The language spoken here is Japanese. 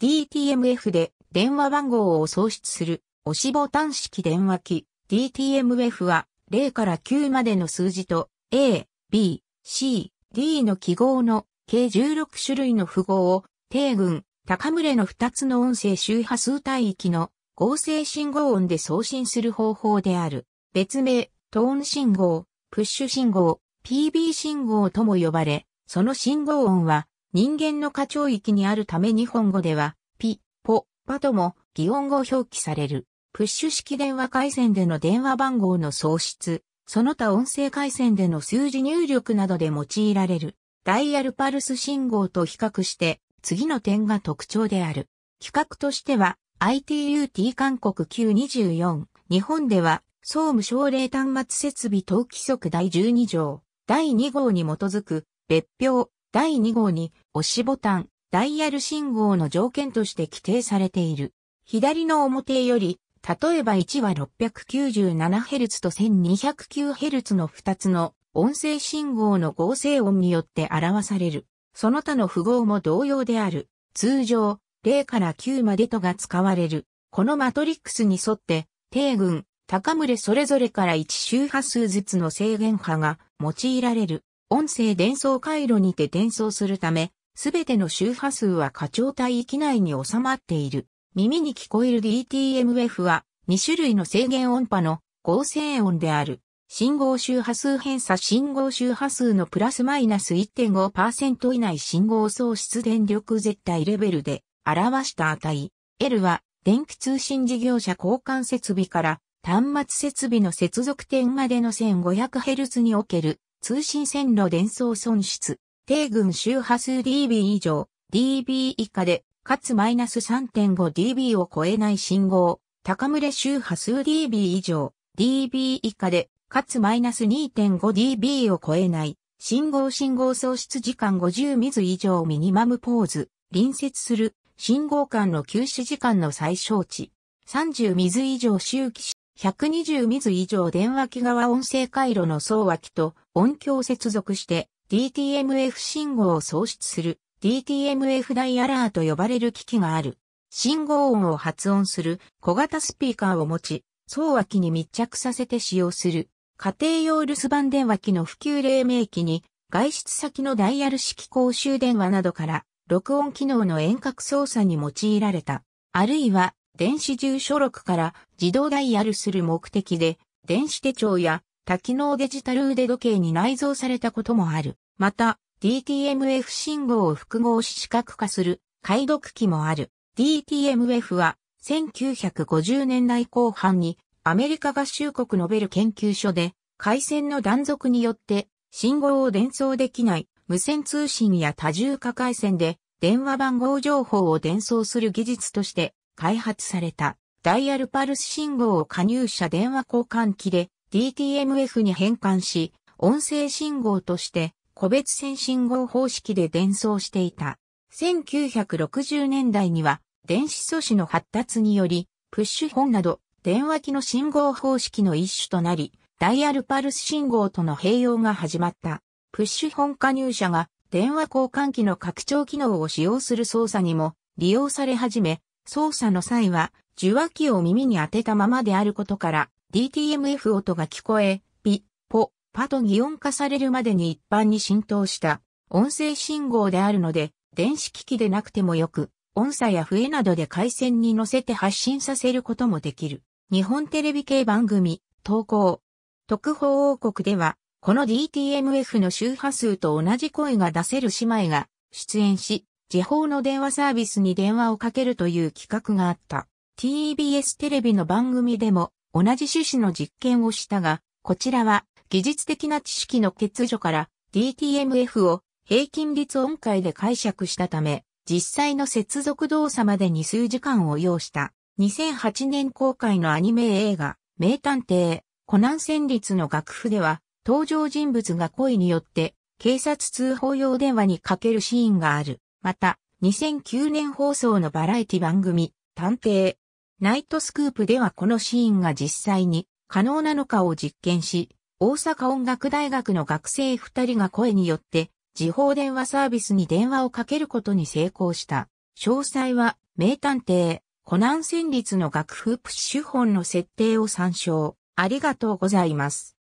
DTMF で電話番号を送出する押しボタン式電話機 DTMF は0から9までの数字と A、B、C、D の記号の計16種類の符号を低群、高群れの2つの音声周波数帯域の合成信号音で送信する方法である。別名、トーン信号、プッシュ信号、PB 信号とも呼ばれ、その信号音は人間の過長域にあるため日本語では、ピ、ポ、パとも擬音語表記される。プッシュ式電話回線での電話番号の創出、その他音声回線での数字入力などで用いられる。ダイヤルパルス信号と比較して、次の点が特徴である。企画としては、ITUT 韓国924、日本では、総務省令端末設備等規則第12条、第2号に基づく、別表、第2号に押しボタン、ダイヤル信号の条件として規定されている。左の表より、例えば1は 697Hz と 1209Hz の2つの音声信号の合成音によって表される。その他の符号も同様である。通常、0から9までとが使われる。このマトリックスに沿って、低群、高群れそれぞれから1周波数ずつの制限波が用いられる。音声伝送回路にて伝送するため、すべての周波数は過長帯域内に収まっている。耳に聞こえる DTMF は2種類の制限音波の合成音である。信号周波数偏差信号周波数のプラスマイナス1.5%以内信号喪失電力絶対レベルで表した値。L は電気通信事業者交換設備から端末設備の接続点までの 1500Hz における通信線路伝送損失、低群周波数 dB 以上、dB 以下で、かつマイナス 3.5dB を超えない信号、高群れ周波数 dB 以上、dB 以下で、かつマイナス 2.5dB を超えない、信号信号喪失時間50ミズ以上ミニマムポーズ、隣接する、信号間の休止時間の最小値、30ミズ以上周期120ミズ以上電話機側音声回路の送話機と音響接続して DTMF 信号を送出する DTMF ダイアラーと呼ばれる機器がある。信号音を発音する小型スピーカーを持ち、送話機に密着させて使用する。家庭用留守番電話機の普及黎明期に、外出先のダイヤル式公衆電話などから、録音機能の遠隔操作に用いられた。あるいは、電子住所録から自動ダイヤルする目的で、電子手帳や多機能デジタル腕時計に内蔵されたこともある。また、DTMF 信号を複合し視覚化する解読機もある。DTMF は1950年代後半にアメリカ合衆国ノベル研究所で回線の断続によって信号を伝送できない無線通信や多重化回線で電話番号情報を伝送する技術として開発されたダイヤルパルス信号を加入者電話交換機で DTMF に変換し、音声信号として個別線信号方式で伝送していた。1960年代には電子素子の発達により、プッシュ本など電話機の信号方式の一種となり、ダイヤルパルス信号との併用が始まった。プッシュ本加入者が電話交換機の拡張機能を使用する操作にも利用され始め、操作の際は、受話器を耳に当てたままであることから、DTMF 音が聞こえ、ピ、ポ、パと擬音化されるまでに一般に浸透した音声信号であるので、電子機器でなくてもよく、音差や笛などで回線に乗せて発信させることもできる。日本テレビ系番組、投稿。特報王国では、この DTMF の周波数と同じ声が出せる姉妹が出演し、地方の電話サービスに電話をかけるという企画があった。TBS テレビの番組でも同じ趣旨の実験をしたが、こちらは技術的な知識の欠如から DTMF を平均率音階で解釈したため、実際の接続動作までに数時間を要した。2008年公開のアニメ映画、名探偵、コナン戦律の楽譜では、登場人物が恋によって、警察通報用電話にかけるシーンがある。また、2009年放送のバラエティ番組、探偵、ナイトスクープではこのシーンが実際に可能なのかを実験し、大阪音楽大学の学生二人が声によって時報電話サービスに電話をかけることに成功した。詳細は、名探偵、コナン戦律の楽譜プッシュ本の設定を参照。ありがとうございます。